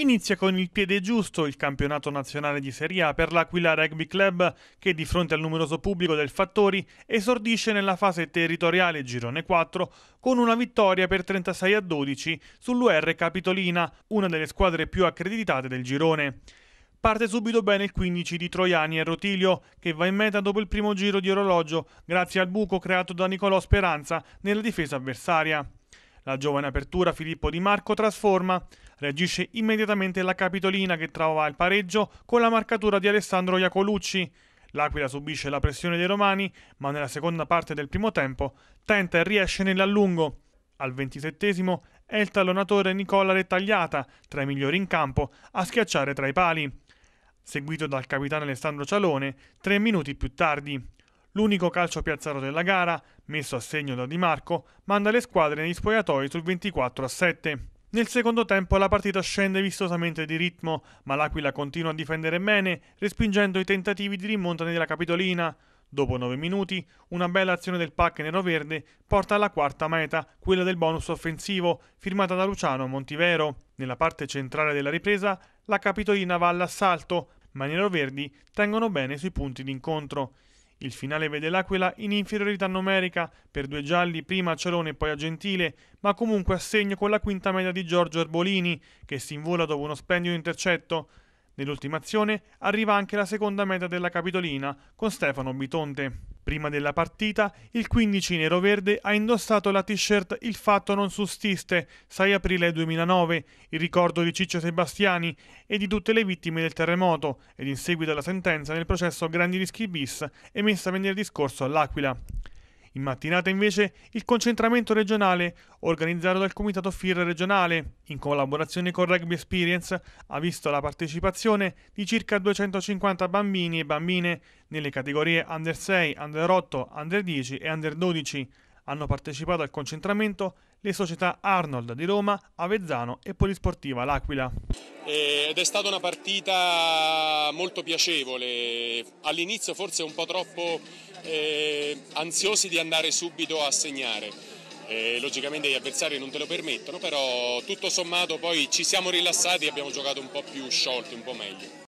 Inizia con il piede giusto il campionato nazionale di Serie A per l'Aquila Rugby Club che di fronte al numeroso pubblico del Fattori esordisce nella fase territoriale girone 4 con una vittoria per 36 a 12 sull'UR Capitolina, una delle squadre più accreditate del girone. Parte subito bene il 15 di Troiani e Rotilio, che va in meta dopo il primo giro di orologio, grazie al buco creato da Nicolò Speranza nella difesa avversaria. La giovane apertura Filippo Di Marco trasforma reagisce immediatamente la Capitolina che trova il pareggio con la marcatura di Alessandro Iacolucci. L'Aquila subisce la pressione dei romani, ma nella seconda parte del primo tempo tenta e riesce nell'allungo. Al ventisettesimo è il tallonatore Nicola Rettagliata, tra i migliori in campo, a schiacciare tra i pali. Seguito dal capitano Alessandro Cialone, tre minuti più tardi. L'unico calcio piazzato della gara, messo a segno da Di Marco, manda le squadre negli spogliatoi sul 24 a 7. Nel secondo tempo la partita scende vistosamente di ritmo, ma l'Aquila continua a difendere bene, respingendo i tentativi di rimonta della Capitolina. Dopo 9 minuti, una bella azione del pack nero-verde porta alla quarta meta, quella del bonus offensivo, firmata da Luciano Montivero. Nella parte centrale della ripresa, la Capitolina va all'assalto, ma i neroverdi tengono bene sui punti d'incontro. Il finale vede l'Aquila in inferiorità numerica per due gialli prima a Cerone e poi a Gentile, ma comunque a segno con la quinta media di Giorgio Arbolini, che si invola dopo uno splendido intercetto. Nell'ultima azione arriva anche la seconda meta della Capitolina con Stefano Bitonte. Prima della partita, il 15 nero-verde ha indossato la t-shirt Il fatto non sussiste, 6 aprile 2009, in ricordo di Ciccio Sebastiani e di tutte le vittime del terremoto, ed in seguito alla sentenza nel processo Grandi Rischi bis emessa venerdì scorso all'Aquila. In mattinata invece il concentramento regionale, organizzato dal Comitato FIR regionale, in collaborazione con Rugby Experience, ha visto la partecipazione di circa 250 bambini e bambine nelle categorie Under 6, Under 8, Under 10 e Under 12 hanno partecipato al concentramento le società Arnold di Roma, Avezzano e Polisportiva L'Aquila. Eh, ed è stata una partita molto piacevole, all'inizio forse un po' troppo eh, ansiosi di andare subito a segnare. Eh, logicamente gli avversari non te lo permettono, però tutto sommato poi ci siamo rilassati e abbiamo giocato un po' più sciolti, un po' meglio.